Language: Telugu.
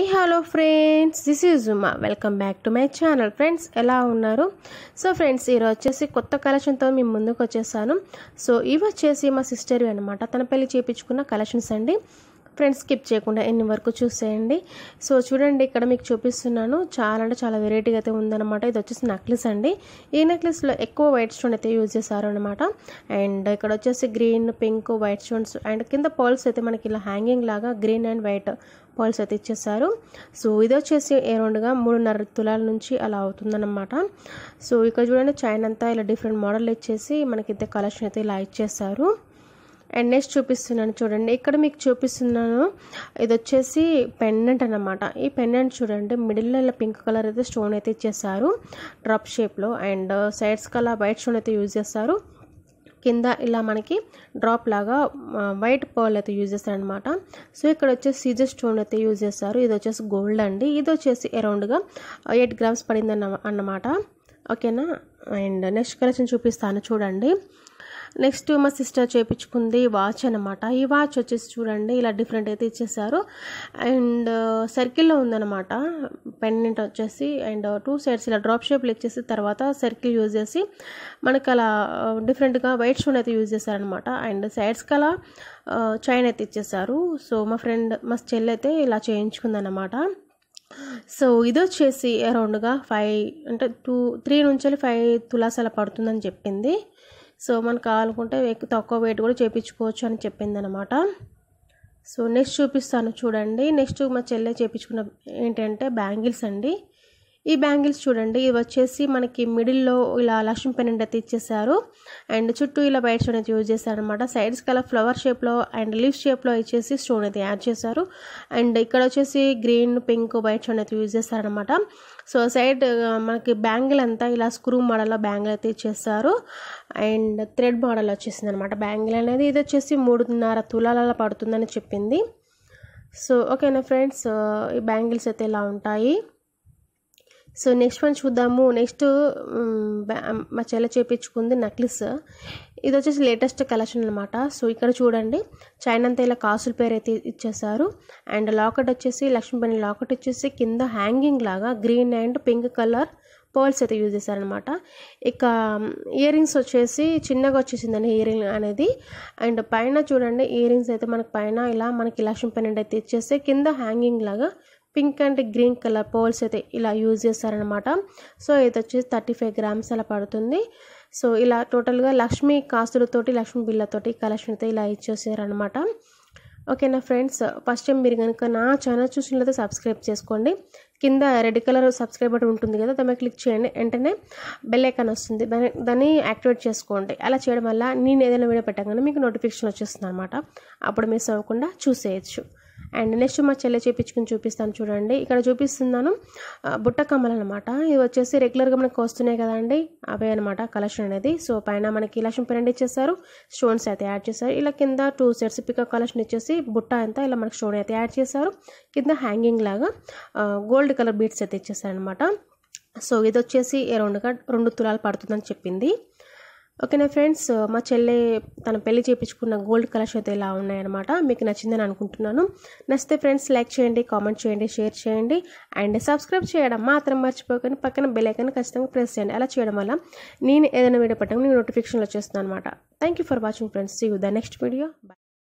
hi hello friends this is Uma welcome back to my channel friends ఎలా ఉన్నారు సో ఫ్రెండ్స్ ఈరోజు వచ్చేసి కొత్త కలెక్షన్తో మేము ముందుకు వచ్చేసాను సో ఇవి వచ్చేసి మా సిస్టర్వి అనమాట తన పెళ్ళి చేయించుకున్న కలెక్షన్స్ అండి ఫ్రెండ్స్ స్కిప్ చేయకుండా ఎన్ని వరకు చూసేయండి సో చూడండి ఇక్కడ మీకు చూపిస్తున్నాను చాలా అంటే చాలా వెరైటీగా అయితే ఉందన్నమాట ఇది వచ్చేసి నెక్లెస్ అండి ఈ నెక్లెస్లో ఎక్కువ వైట్ స్టోన్ అయితే యూజ్ చేశారు అనమాట అండ్ ఇక్కడ వచ్చేసి green pink white stones and కింద పర్ల్స్ అయితే మనకి ఇలా హ్యాంగింగ్ లాగా గ్రీన్ అండ్ వైట్ పర్ల్స్ అయితే ఇచ్చేసారు సో ఇది వచ్చేసి అరౌండ్గా మూడున్నర తులాల నుంచి అలా అవుతుందన్నమాట సో ఇక్కడ చూడండి చైన్ అంతా ఇలా డిఫరెంట్ మోడల్ ఇచ్చేసి మనకి అయితే కలెక్షన్ అయితే ఇలా ఇచ్చేసారు అండ్ చూపిస్తున్నాను చూడండి ఇక్కడ మీకు చూపిస్తున్నాను ఇది వచ్చేసి పెండెంట్ అనమాట ఈ పెండెంట్ చూడండి మిడిల్లో ఇలా పింక్ కలర్ అయితే స్టోన్ అయితే ఇచ్చేసారు డ్రాప్ షేప్లో and sides colour white stone అయితే యూజ్ చేస్తారు కింద ఇలా మనకి డ్రాప్ లాగా వైట్ పర్ల్ అయితే యూజ్ చేస్తారనమాట సో ఇక్కడ వచ్చేసి సీజర్ స్టోన్ అయితే యూజ్ చేస్తారు ఇది వచ్చేసి గోల్డ్ అండి ఇది వచ్చేసి అరౌండ్గా ఎయిట్ గ్రామ్స్ పడింది అన్న అన్నమాట ఓకేనా అండ్ నెక్స్ట్ కలెక్షన్ చూపిస్తాను చూడండి నెక్స్ట్ మా సిస్టర్ చేపించుకుంది వాచ్ అనమాట ఈ వాచ్ వచ్చేసి చూడండి ఇలా డిఫరెంట్ అయితే ఇచ్చేసారు అండ్ సర్కిల్లో ఉందన్నమాట పెండెంట్ వచ్చేసి అండ్ టూ సైడ్స్ ఇలా డ్రాప్ షేప్లు ఇచ్చేసి తర్వాత సర్కిల్ యూజ్ చేసి మనకు అలా డిఫరెంట్గా వైట్ షూన్ అయితే యూజ్ చేశారనమాట అండ్ సైడ్స్కి అలా చైన్ అయితే ఇచ్చేసారు సో మా ఫ్రెండ్ మా చెల్లి అయితే ఇలా చేయించుకుందనమాట సో ఇది వచ్చేసి అరౌండ్గా ఫైవ్ అంటే టూ త్రీ నుంచి ఫైవ్ తులాసాల పడుతుందని చెప్పింది సో మనకు కావాలనుకుంటే తక్కువ వెయిట్ కూడా చేయించుకోవచ్చు అని చెప్పిందనమాట సో నెక్స్ట్ చూపిస్తాను చూడండి నెక్స్ట్ మా చెల్లె చేయించుకున్న ఏంటంటే బ్యాంగిల్స్ అండి ఈ బ్యాంగిల్స్ చూడండి ఇవి వచ్చేసి మనకి మిడిల్లో ఇలా లక్ష్మీ పెన్నెంట్ అయితే ఇచ్చేసారు అండ్ చుట్టూ ఇలా బయట స్టోన్ అయితే యూజ్ చేశారు అనమాట సైడ్స్కి అలా ఫ్లవర్ షేప్లో అండ్ లీవ్ షేప్లో ఇచ్చేసి స్టోన్ అయితే యాడ్ చేశారు అండ్ ఇక్కడ వచ్చేసి గ్రీన్ పింక్ బయట స్టోన్ అయితే యూజ్ చేస్తారనమాట సో సైడ్ మనకి బ్యాంగిల్ అంతా ఇలా స్క్రూ మోడల్లో బ్యాంగిల్ అయితే ఇచ్చేస్తారు అండ్ థ్రెడ్ మోడల్ వచ్చేసింది అనమాట బ్యాంగిల్ అనేది ఇది వచ్చేసి మూడున్నర తులాల పడుతుందని చెప్పింది సో ఓకేనా ఫ్రెండ్స్ ఈ బ్యాంగిల్స్ అయితే ఇలా ఉంటాయి సో నెక్స్ట్ వన్ చూద్దాము నెక్స్ట్ మా చెల్ల చేపించుకుంది నక్లిస్ ఇది వచ్చేసి లేటెస్ట్ కలెక్షన్ అనమాట సో ఇక్కడ చూడండి చైన్ ఇలా కాసుల పేరు అయితే ఇచ్చేసారు అండ్ లాకెట్ వచ్చేసి లక్ష్మీపల్లి లాకెట్ వచ్చేసి కింద హ్యాంగింగ్ లాగా green and pink colour pearls అయితే యూజ్ చేశారనమాట ఇక ఇయర్ రింగ్స్ వచ్చేసి చిన్నగా వచ్చేసిందండి ఇయర్ రింగ్ అనేది అండ్ పైన చూడండి ఇయర్ రింగ్స్ అయితే మనకు పైన ఇలా మనకి లక్ష్మీ పెన్నెంట్ అయితే ఇచ్చేస్తే కింద హ్యాంగింగ్ లాగా pink and green colour pearls అయితే ఇలా యూజ్ చేస్తారనమాట సో ఇది వచ్చేసి థర్టీ ఫైవ్ గ్రామ్స్ అలా పడుతుంది సో ఇలా టోటల్గా లక్ష్మీ కాసులతోటి లక్ష్మీ బిళ్ళతోటి కలెక్షన్ అయితే ఇలా ఇచ్చేసారనమాట ఓకేనా ఫ్రెండ్స్ ఫస్ట్ టైం మీరు కనుక నా ఛానల్ చూసినట్లయితే సబ్స్క్రైబ్ చేసుకోండి కింద రెడ్ కలర్ సబ్స్క్రైబ్ బటన్ ఉంటుంది కదా దాన్ని క్లిక్ చేయండి వెంటనే బెల్ ఐకాన్ వస్తుంది దాన్ని దాన్ని యాక్టివేట్ చేసుకోండి అలా చేయడం వల్ల నేను ఏదైనా వీడియో పెట్టగానే మీకు నోటిఫికేషన్ వచ్చేస్తుంది అనమాట అప్పుడు మిస్ అవ్వకుండా చూసేయచ్చు అండ్ నెక్స్ట్ మా చెల్లె చేపించుకుని చూపిస్తాను చూడండి ఇక్కడ చూపిస్తున్నాను బుట్ట కమ్మలు అనమాట ఇవి వచ్చేసి రెగ్యులర్గా మనకు వస్తున్నాయి కదండి అవే అనమాట కలెక్షన్ అనేది సో పైన మనకి ఇలా ప్రింట్ ఇచ్చేస్తారు స్టోన్స్ అయితే యాడ్ చేశారు ఇలా కింద టూ సెట్స్ పికప్ కలెక్షన్ ఇచ్చేసి బుట్ట అంతా ఇలా మనకి స్టోన్ అయితే యాడ్ చేశారు కింద హ్యాంగింగ్ లాగా గోల్డ్ కలర్ బీట్స్ అయితే ఇచ్చేసారు అనమాట సో ఇది వచ్చేసి రెండుగా రెండు తులాలు పడుతుందని చెప్పింది ఓకేనా ఫ్రెండ్స్ మా చెల్లె తన పెళ్లి చేయించుకున్న గోల్డ్ కలర్స్ అయితే ఇలా ఉన్నాయన్నమాట మీకు నచ్చిందని అనుకుంటున్నాను నచ్చితే ఫ్రెండ్స్ లైక్ చేయండి కామెంట్ చేయండి షేర్ చేయండి అండ్ సబ్స్క్రైబ్ చేయడం మాత్రం మర్చిపోకండి పక్కన బెల్ ఐకన్ ఖచ్చితంగా ప్రెస్ చేయండి అలా చేయడం వల్ల నేను ఏదైనా వీడియో పెట్టడం నేను నోటిఫికేషన్లు వచ్చేస్తున్నాను అనమాట thank you for watching friends see you the next video